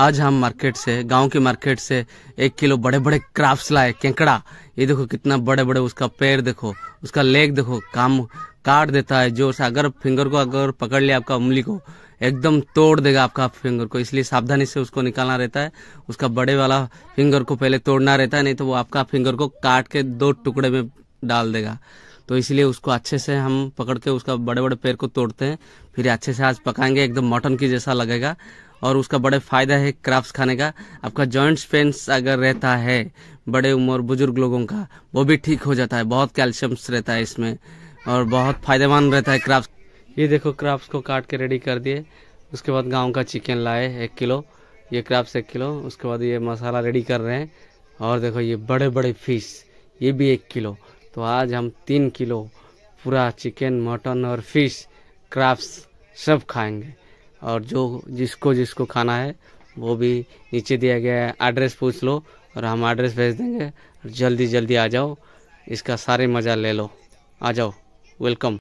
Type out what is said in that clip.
आज हम मार्केट से गांव के मार्केट से एक किलो बड़े बड़े क्राफ्ट लाए केंकड़ा ये देखो कितना बड़े बड़े उसका पैर देखो उसका लेग देखो काम काट देता है जोर से अगर फिंगर को अगर पकड़ लिया आपका उंगली को एकदम तोड़ देगा आपका फिंगर को इसलिए सावधानी से उसको निकालना रहता है उसका बड़े वाला फिंगर को पहले तोड़ना रहता है नहीं तो वो आपका फिंगर को काट के दो टुकड़े में डाल देगा तो इसलिए उसको अच्छे से हम पकड़ के उसका बड़े बड़े पैर को तोड़ते हैं फिर अच्छे से आज पकाएंगे एकदम मटन की जैसा लगेगा और उसका बड़े फायदा है क्राफ्ट खाने का आपका जॉइंट्स पेंस अगर रहता है बड़े उम्र बुजुर्ग लोगों का वो भी ठीक हो जाता है बहुत कैल्शियम्स रहता है इसमें और बहुत फायदेमंद रहता है क्राफ्ट ये देखो क्राफ्ट को काट के रेडी कर दिए उसके बाद गाँव का चिकन लाए एक किलो ये क्राफ्ट एक किलो उसके बाद ये मसाला रेडी कर रहे हैं और देखो ये बड़े बड़े फिश ये भी एक किलो तो आज हम तीन किलो पूरा चिकन मटन और फिश क्राफ्ट सब खाएंगे और जो जिसको जिसको खाना है वो भी नीचे दिया गया है एड्रेस पूछ लो और हम एड्रेस भेज देंगे जल्दी जल्दी आ जाओ इसका सारे मज़ा ले लो आ जाओ वेलकम